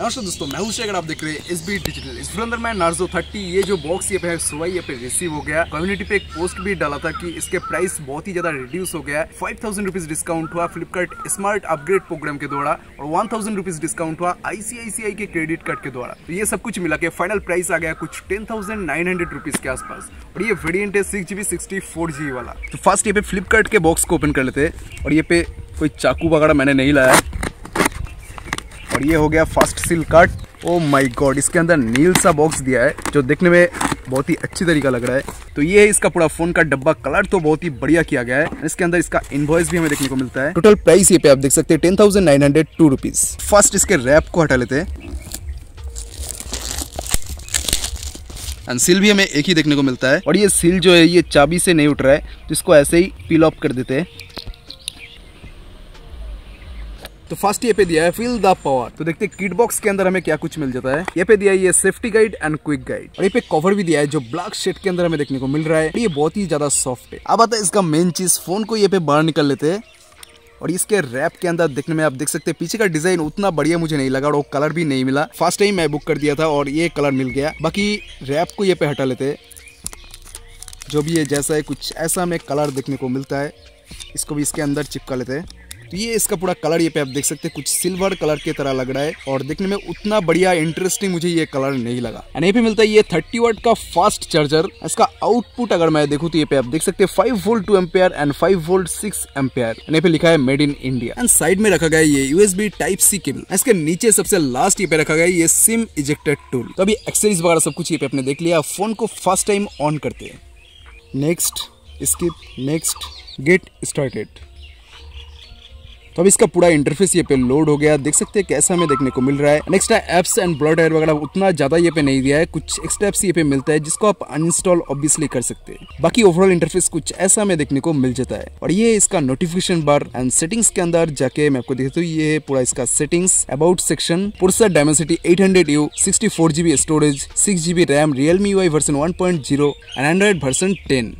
नमस्कार हाँ दोस्तों मैं हूं अगर आप देख रहे हैं एसबी डिजिटल इस अंदर मैं नार्जो 30 ये जो बॉक्स ये पे सुबह ये पे रिसीव हो गया कम्युनिटी पे एक पोस्ट भी डाला था कि इसके प्राइस बहुत ही ज्यादा रिड्यूस हो गया फाइव थाउजेंड रुपीज डिस्काउंट हुआ फ्लिपकार्ट स्मार्ट अपग्रेड प्रोग्राम के द्वारा और वन थाउजेंड रुपीज डिस्काउंट हुआ आईसीआईसीआई के क्रेडिट कार्ड के द्वारा तो ये सब कुछ मिला के फाइनल प्राइस आ गया कुछ ten thousand nine hundred rupees के आसपास और ये वेरियंट है सिक्स जीबी सिक्सटी फोर वाला तो फर्स्ट ये पे फ्लिपकार्ट के बॉक्स को ओपन कर लेते और ये पे कोई चाकू वगैरह मैंने नहीं लाया और ये हो गया फर्स्ट सिल कट ओ माय गॉड इसके अंदर नील सा बॉक्स दिया है जो देखने में बहुत ही अच्छी तरीका लग रहा है तो ये है इसका पूरा फोन का डब्बा कलर तो बहुत ही बढ़िया किया गया है इसके अंदर इसका इनवॉइस भी हमें देखने को मिलता है टोटल प्राइस ये पे आप देख सकते हैं टेन थाउजेंड फर्स्ट इसके रैप को हटा लेते हैं एंड सील भी हमें एक ही देखने को मिलता है और ये सील जो है ये चाबी से नहीं उठ रहा है तो इसको ऐसे ही पिल ऑफ कर देते हैं तो फर्स्ट ये पे दिया है फील द पावर तो देखते हैं किट बॉक्स के अंदर हमें क्या कुछ मिल जाता है ये पे दिया है ये safety guide and quick guide और ये पे कवर भी दिया है जो ब्लैक शेड के अंदर हमें देखने को मिल रहा है ये बहुत ही ज्यादा सॉफ्ट है अब आता है इसका मेन चीज फोन को ये पे बाहर निकल लेते हैं और इसके रैप के अंदर देखने में आप देख सकते हैं पीछे का डिजाइन उतना बढ़िया मुझे नहीं लगा और वो कलर भी नहीं मिला फर्स्ट टाइम मैं बुक कर दिया था और ये कलर मिल गया बाकी रैप को ये पे हटा लेते जो भी ये जैसा है कुछ ऐसा हमें कलर देखने को मिलता है इसको भी इसके अंदर चिपका लेते हैं तो ये इसका पूरा कलर ये पे आप देख सकते हैं कुछ सिल्वर कलर के तरह लग रहा है और देखने में उतना बढ़िया इंटरेस्टिंग मुझे ये कलर नहीं लगा एंड ये पे मिलता है ये थर्टी वर्ट का फास्ट चार्जर इसका आउटपुट अगर मैं देखू तो ये पे आप देख सकते हैं five volt two ampere and five volt six ampere ये पे लिखा है made in India and side में रखा गया ये यूएसबी टाइप सी केबल इसके नीचे सबसे लास्ट ये पे रखा गया ये सिम इजेक्टेड टूल तो अभी एक्सेसरीज वगैरह सब कुछ ये पे आपने देख लिया फोन को फर्स्ट टाइम ऑन करते हैं next skip next get started तो अब इसका पूरा इंटरफेस ये पे लोड हो गया देख सकते हैं कैसा हमें देखने को मिल रहा है नेक्स्ट है एप्स एंड ब्लड एयर वगैरह उतना ज्यादा ये पे नहीं दिया है कुछ एक्स्ट्रा एप्स ये पे मिलता है जिसको आप अनइंस्टॉल ऑब्वियसली कर सकते हैं बाकी ओवरऑल इंटरफेस कुछ ऐसा हमें देखने को मिल जाता है और ये इसका नोटिफिकेशन बार एंड सेटिंग्स के अंदर जाके मैं आपको देखता हूँ ये पूरा इसका सेटिंग्स अबाउट सेक्शन पुरसा Dimensity eight hundred U sixty four GB storage six GB RAM Realme UI version one point zero and Android version ten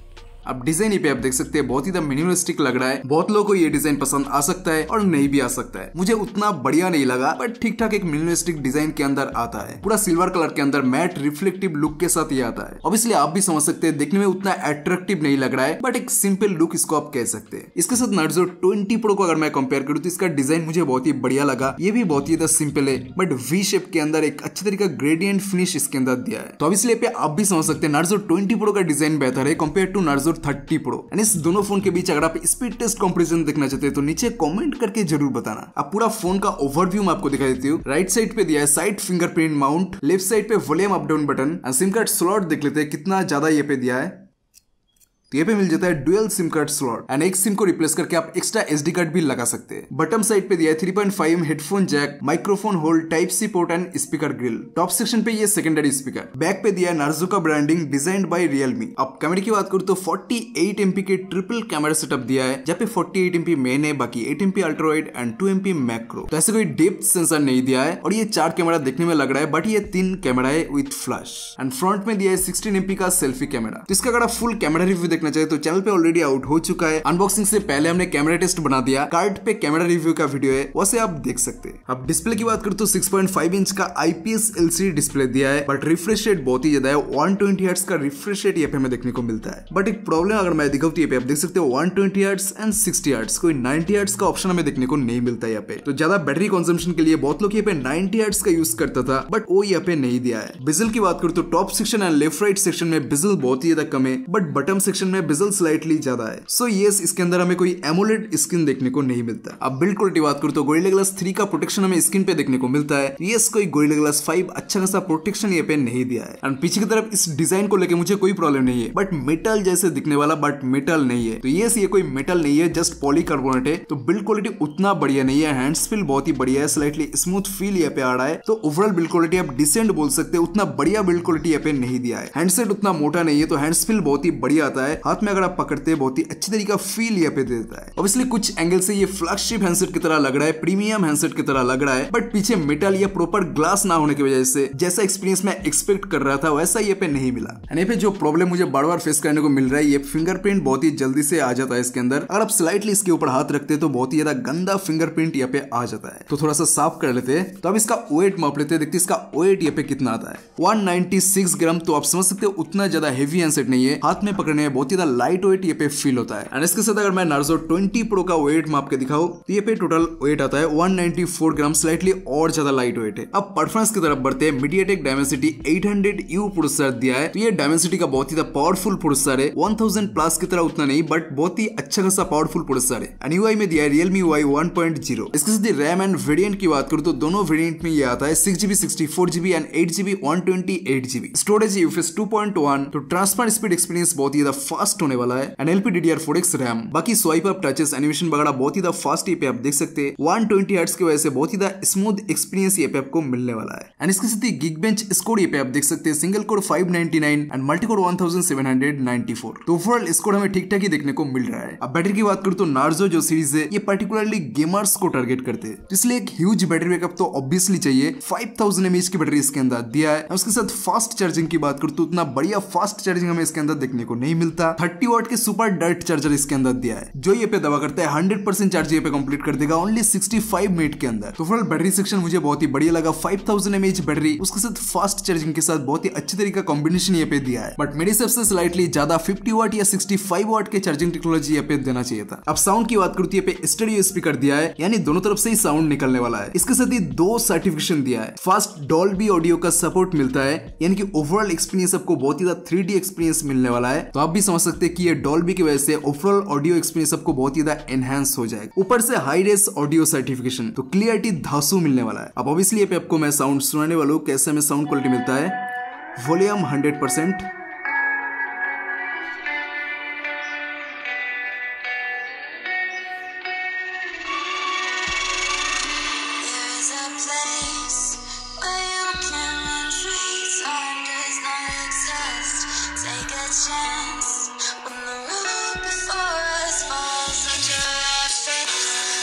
अब डिजाइन पे आप देख सकते हैं बहुत ही मिनिमलिस्टिक लग रहा है बहुत लोगों को ये डिजाइन पसंद आ सकता है और नहीं भी आ सकता है मुझे उतना बढ़िया नहीं लगा बट ठीक ठाक एक मिनिमलिस्टिक डिजाइन के अंदर आता है पूरा सिल्वर कलर के अंदर मैट रिफ्लेक्टिव लुक के साथ ये आता है इसलिए आप भी समझ सकते हैं देखने में उतना अट्रैक्टिव नहीं लग रहा है बट एक सिंपल लुक इसको आप कह सकते हैं इसके साथ नर्जो ट्वेंटी प्रो को अगर मैं कंपेयर करूँ तो इसका डिजाइन मुझे बहुत ही बढ़िया लगा ये भी बहुत ही ज्यादा सिंपल है बट वी शेप के अंदर एक अच्छे तरीके का ग्रेडियंट फिनिश इसके अंदर दिया है तो अब इसलिए आप भी समझ सकते हैं नर्जो ट्वेंटी प्रो का डिजाइन बेहतर है कंपेयर टू नर्जो और थर्टी प्रो एंड इस दोनों फोन के बीच अगर आप स्पीड टेस्ट कॉम्पिटिशन देखना चाहते हैं तो नीचे कॉमेंट करके जरूर बताना अब पूरा फोन का ओवरव्यू मैं आपको दिखा देती हूँ राइट साइड पे दिया है side fingerprint mount left side पे volume up down button and SIM card slot देख लेते हैं कितना ज्यादा ये पे दिया है तो ये पे मिल जाता है dual SIM card slot and एक सिम को रिप्लेस करके आप एक्स्ट्रा डी कार्ड भी लगा सकते हैं बटम साइड पे दिया है three point five headphone jack microphone hole type C port and speaker grille top section पे ये सेकेंडरी स्पीकर बैक पे दिया है नार्जो का ब्रांडिंग डिजाइन बाई रियलमी अब कैमरे की बात करूँ तो फोर्टी एट एमपी के ट्रिपल कैमरा सेटअप दिया है जहाँ पे फोर्टी एट एमपी मेन है बाकी eight MP ultrawide and two MP macro तो ऐसे कोई डेप्थ सेंसर नहीं दिया है और ये चार कैमरा देखने में लग रहा है बट ये तीन कैमरा है विथ फ्लैश एंड फ्रंट में दिया है सिक्सटीन एमपी का सेल्फी कैमरा तो इसका फुल कैमरा रिव्यू देखना चाहे तो चैनल पे ऑलरेडी आउट हो चुका है अनबॉक्सिंग से पहले हमने कैमरा टेस्ट बना दिया कार्ड पे कैमरा रिव्यू का वीडियो है वैसे आप देख सकते हैं अब डिस्प्ले की बात करूँ तो 6.5 इंच का आईपीएस एलसीडी डिस्प्ले दिया है बट रिफ्रेश रेट बहुत ही ज्यादा है वन ट्वेंटी का रिफ्रेश रेट ये हमें देखने को मिलता है बट एक प्रॉब्लम अगर मैं दिखाऊँ तो ये आप देख सकते हो one twenty and sixty hertz कोई नाइनटी हर्ट्स का ऑप्शन हमें देखने को नहीं मिलता है यहाँ पे तो ज्यादा बैटरी कंजम्पशन के लिए बहुत लोग ये पे नाइनटी हर्ट्स का यूज करता था बट वो यहाँ पे नहीं दिया है बिजल की बात करूँ तो top section and left right section में बिजल बहुत ही ज्यादा कम है बट बटम सेक्शन में बिजल स्लाइटली ज्यादा है सो so, ये yes, इसके अंदर हमें कोई एमोलेट स्किन देखने को नहीं मिलता अब बिल्ड क्वालिटी बात करूँ तो गोरिल्ला ग्लास थ्री का प्रोटेक्शन हमें स्किन पे देखने को मिलता है ये yes, कोई गोरिल्ला ग्लास फाइव अच्छा खासा प्रोटेक्शन ये पे नहीं दिया है एंड पीछे की तरफ इस डिजाइन को लेकर मुझे कोई प्रॉब्लम नहीं है बट मेटल जैसे दिखने वाला बट मेटल नहीं है तो येस ये कोई मेटल नहीं है जस्ट पॉलीकार्बोनेट है तो बिल्ड क्वालिटी उतना बढ़िया नहीं है हैंड्स फील बहुत ही बढ़िया है स्लाइटली स्मूथ फील ये पे आ रहा है तो ओवरऑल बिल्ड क्वालिटी आप डिसेंट बोल सकते हैं उतना बढ़िया बिल्ड क्वालिटी ये पे नहीं दिया है हैंडसेट उतना मोटा नहीं है तो हैंड्स फील बहुत ही बढ़िया आता है हाथ में अगर आप पकड़ते हैं बहुत ही अच्छी तरीका फील ये पे देता है ऑब्वियसली कुछ एंगल से ये फ्लैगशिप हैंडसेट की तरह लग रहा है प्रीमियम हैंडसेट की तरह लग रहा है बट पीछे मेटल या प्रॉपर ग्लास ना होने की वजह से जैसा एक्सपीरियंस मैं एक्सपेक्ट कर रहा था वैसा ये पे नहीं मिला यानी पे जो प्रॉब्लम मुझे बार बार फेस करने को मिल रहा है ये फिंगरप्रिंट बहुत ही जल्दी से आ जाता है इसके अंदर अगर आप स्लाइटली इसके ऊपर हाथ रखते तो बहुत ही ज्यादा गंदा फिंगरप्रिंट यहाँ पे आ जाता है तो थोड़ा सा साफ कर लेते हैं तो अब इसका वेट माप लेते हैं देखते इसका वेट यहाँ पे कितना आता है सिक्स ग्राम तो आप समझ सकते हो उतना ज्यादा हेवी हैंडसेट नहीं है हाथ में पकड़ने में बहुत बहुत ही लाइट वेट ये पे फील होता है एंड इसके साथ अगर मैं नर्सो ट्वेंटी प्रो का वेट माप के दिखाऊ तो ये पे टोटल वेट आता है 194 ग्राम स्लाइटली और ज्यादा लाइट वेट है अब परफॉर्मेंस की तरफ बढ़ते हैं मीडियाटेक डायमेंसिटी 800 यू प्रोसेसर दिया है तो ये डायमेंसिटी का बहुत ही पावरफुल प्रोसेसर है 1000 प्लस की तरह उतना नहीं बट बहुत ही अच्छा खासा पावरफुल प्रोसेसर है एंड यू में दिया है रियलमी वाई वन इसके साथ रैम एंड वेरियंट की बात करूँ तो दोनों वेरियंट में यह आता है six GB sixty four GB and eight GB one twenty eight GB storage UFS two point one तो ट्रांसफर स्पीड एक्सपीरियंस बहुत ही फास्ट होने वाला है एंड एलपी डी रैम बाकी स्वाइप अप टचेस एनिमेशन वगैरह बहुत ही फास्ट ये आप देख सकते हैं वन ट्वेंटी की वजह से बहुत ही स्मूथ एक्सपीरियंस ये पे आपको मिलने वाला है एंड इसके साथ ही गिग बेंच स्कोर ये आप देख सकते हैं single core 599 and multi core 1794 तो ओवरऑल स्कोर हमें ठीक ठाक ही देखने को मिल रहा है अब बैटरी की बात करूँ तो नार्जो जो सीरीज है ये पर्टिकुलरली गेमर्स को टारगेट करते हैं तो इसलिए एक ह्यूज बैटरी बैकअप तो ऑब्वियसली चाहिए फाइव थाउजेंड की बैटरी इसके अंदर दिया है उसके साथ फास्ट चार्जिंग की बात करूँ तो उतना बढ़िया फास्ट चार्जिंग हमें इसके अंदर देखने को नहीं मिलता था थर्टी वोट के सुपर डर्ट चार्जर इसके अंदर दिया है जो ये पे दवा करता है हंड्रेड परसेंट चार्ज ये कम्प्लीट कर देगा ओनली सिक्सटी फाइव मिनट के अंदर तो फिलहाल बैटरी सेक्शन मुझे बहुत ही बढ़िया लगा फाइव थाउजेंड एमएच बैटरी उसके साथ फास्ट चार्जिंग के साथ बहुत ही अच्छी तरीके का कॉम्बिनेशन ये पे दिया है बट मेरे सबसे स्लाइटली ज्यादा फिफ्टी वाट या सिक्सटी फाइव वाट के चार्जिंग टेक्नोलॉजी ये पे देना चाहिए था अब साउंड की बात करती तो है पे स्पीकर दिया है यानी दोनों तरफ से ही साउंड निकलने वाला है इसके साथ ही दो सर्टिफिकेशन दिया है फास्ट डॉल ऑडियो का सपोर्ट मिलता है यानी कि ओवरऑल एक्सपीरियंस आपको बहुत ही ज्यादा थ्री एक्सपीरियंस मिलने वाला है तो आप भी समझ सकते हैं कि ये डॉल्बी की वजह से ओवरऑल ऑडियो एक्सपीरियंस आपको बहुत ज्यादा एनहांस हो जाएगा ऊपर से हाई रेस ऑडियो सर्टिफिकेशन तो क्लियरिटी धासू मिलने वाला है अब ऑब्वियसली आपको मैं साउंड सुनाने वालों कैसे हमें साउंड क्वालिटी मिलता है वॉल्यूम हंड्रेड परसेंट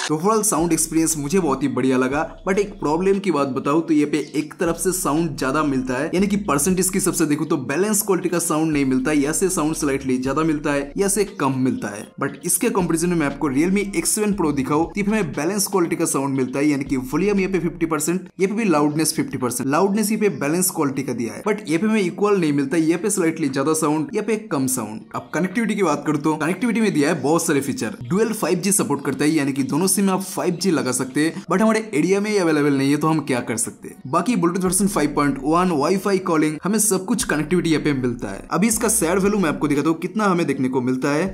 तो ओवरऑल साउंड एक्सपीरियंस मुझे बहुत ही बढ़िया लगा बट एक प्रॉब्लम की बात बताऊ तो ये पे एक तरफ से साउंड ज्यादा मिलता है यानी कि परसेंटेज की सबसे देखो तो बैलेंस क्वालिटी का साउंड नहीं मिलता या से साउंड स्लाइटली ज्यादा मिलता है या से कम मिलता है बट इसके कंपेरिजन में आपको रियलमी एक्स सेवन प्रो दिखाओ तो हमें बैलेंस क्वालिटी का साउंड मिलता है यानी कि वॉल्यूम ये पे फिफ्टी परसेंट ये पे भी लाउडनेस फिफ्टी परसेंट लाउडनेस ये पे बैलेंस क्वालिटी का दिया है बट ये पे हमें इक्वल नहीं मिलता ये पे स्लाइटली ज्यादा साउंड ये पे कम साउंड अब कनेक्टिविटी की बात करो तो कनेक्टिविटी में दिया है बहुत सारे फीचर डुअल फाइव सपोर्ट करता है यानी कि दोनों सिम में आप 5G लगा सकते हैं बट हमारे एरिया में अवेलेबल नहीं है तो हम क्या कर सकते हैं बाकी ब्लूटूथ वर्सन 5.1 वाईफाई कॉलिंग हमें सब कुछ कनेक्टिविटी यहाँ पे मिलता है अभी इसका सैड वैल्यू मैं आपको दिखाता हूँ कितना हमें देखने को मिलता है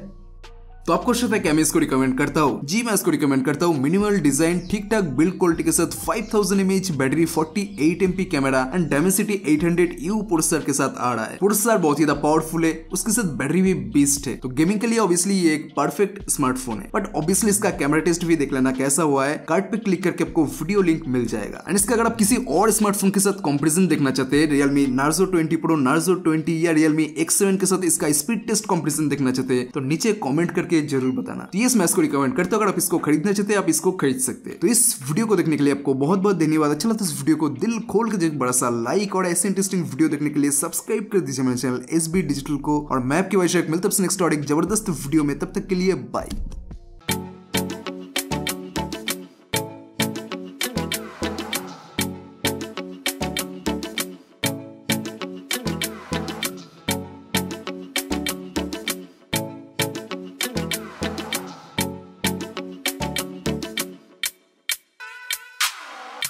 तो आपको शायद है क्या मैं इसको रिकमेंड करता हूँ जी मैं इसको रिकमेंड करता हूँ मिनिमल डिजाइन ठीक ठाक बिल्ड क्वालिटी के साथ 5000 thousand H battery 48 MP camera and Dimensity 800 U पुरस्कार के साथ आ रहा है पुरस्कार बहुत ही ज्यादा पावरफुल है उसके साथ बैटरी भी बेस्ट है तो गेमिंग के लिए ऑब्वियसली ये एक परफेक्ट स्मार्टफोन है बट ऑब्वियसली इसका कैमरा टेस्ट भी देख लेना कैसा हुआ है कार्ड पे क्लिक करके आपको वीडियो लिंक मिल जाएगा एंड इसका अगर आप किसी और स्मार्टफोन के साथ कॉम्पेरिजन देखना चाहते हैं Realme Narzo twenty Pro Narzo twenty या रियलमी एक्स के साथ इसका स्पीड टेस्ट कॉम्पेरिजन देखना चाहते हैं तो नीचे कॉमेंट करके करके जरूर बताना तो ये मैं इसको रिकमेंड करता हूँ अगर आप इसको खरीदना चाहते हैं आप इसको खरीद सकते हैं तो इस वीडियो को देखने के लिए आपको बहुत बहुत धन्यवाद अच्छा लगता है तो इस वीडियो को दिल खोल के बड़ा सा लाइक और ऐसे इंटरेस्टिंग वीडियो देखने के लिए सब्सक्राइब कर दीजिए मेरे चैनल एस डिजिटल को और मैं आपके वैश्विक मिलता है जबरदस्त वीडियो में तब तक के लिए बाई